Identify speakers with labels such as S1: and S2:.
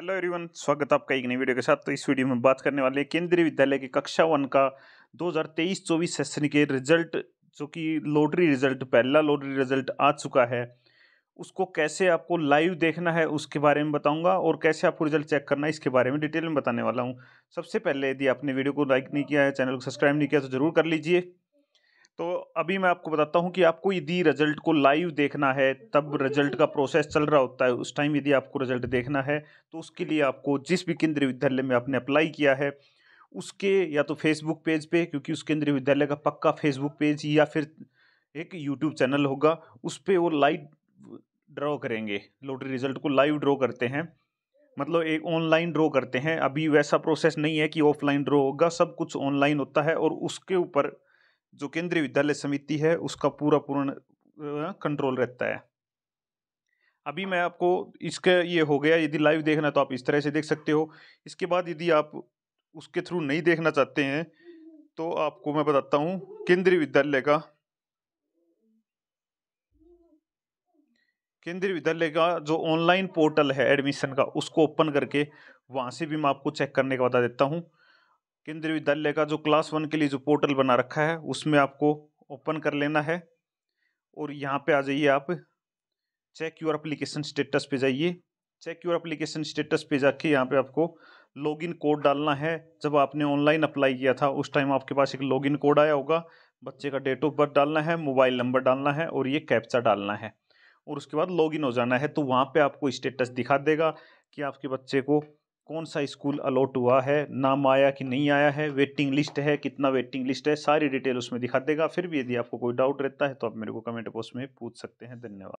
S1: hello everyone स्वागत आपका एक नई वीडियो के साथ तो इस वीडियो में बात करने वाले हैं केंद्रीय विद्यालय के कक्षा वन का 2023-24 सेशन के रिजल्ट जो कि लॉटरी रिजल्ट पहला लॉटरी रिजल्ट आ चुका है उसको कैसे आपको लाइव देखना है उसके बारे में बताऊंगा और कैसे आपको रिजल्ट चेक करना है इसके बारे में डिटेल में बताने वाला हूँ सबसे पहले यदि आपने वीडियो को लाइक नहीं किया है चैनल को सब्सक्राइब नहीं किया तो जरूर कर लीजिए तो अभी मैं आपको बताता हूँ कि आपको यदि रिजल्ट को लाइव देखना है तब रिजल्ट का प्रोसेस चल रहा होता है उस टाइम यदि आपको रिजल्ट देखना है तो उसके लिए आपको जिस भी केंद्रीय विद्यालय में आपने अप्लाई किया है उसके या तो फेसबुक पेज पे क्योंकि उस केंद्रीय विद्यालय का पक्का फेसबुक पेज या फिर एक यूट्यूब चैनल होगा उस पर वो लाइव ड्रॉ करेंगे लॉटरी रिजल्ट को लाइव ड्रॉ करते हैं मतलब एक ऑनलाइन ड्रॉ करते हैं अभी वैसा प्रोसेस नहीं है कि ऑफलाइन ड्रॉ होगा सब कुछ ऑनलाइन होता है और उसके ऊपर जो केंद्रीय विद्यालय समिति है उसका पूरा पूर्ण कंट्रोल रहता है अभी मैं आपको इसका ये हो गया यदि लाइव देखना तो आप इस तरह से देख सकते हो इसके बाद यदि आप उसके थ्रू नहीं देखना चाहते हैं तो आपको मैं बताता हूँ केंद्रीय विद्यालय का केंद्रीय विद्यालय का जो ऑनलाइन पोर्टल है एडमिशन का उसको ओपन करके वहाँ से भी मैं आपको चेक करने का बता देता हूँ केंद्रीय विद्यालय का जो क्लास वन के लिए जो पोर्टल बना रखा है उसमें आपको ओपन कर लेना है और यहाँ पे आ जाइए आप चेक योर अप्लीकेशन स्टेटस पे जाइए चेक योर अप्लीकेशन स्टेटस पे जाके यहाँ पे आपको लॉगिन कोड डालना है जब आपने ऑनलाइन अप्लाई किया था उस टाइम आपके पास एक लॉगिन कोड आया होगा बच्चे का डेट ऑफ बर्थ डालना है मोबाइल नंबर डालना है और ये कैप्चा डालना है और उसके बाद लॉगिन हो जाना है तो वहाँ पे आपको स्टेटस दिखा देगा कि आपके बच्चे को कौन सा स्कूल अलॉट हुआ है नाम आया कि नहीं आया है वेटिंग लिस्ट है कितना वेटिंग लिस्ट है सारी डिटेल उसमें दिखा देगा फिर भी यदि आपको कोई डाउट रहता है तो आप मेरे को कमेंट बॉक्स में पूछ सकते हैं धन्यवाद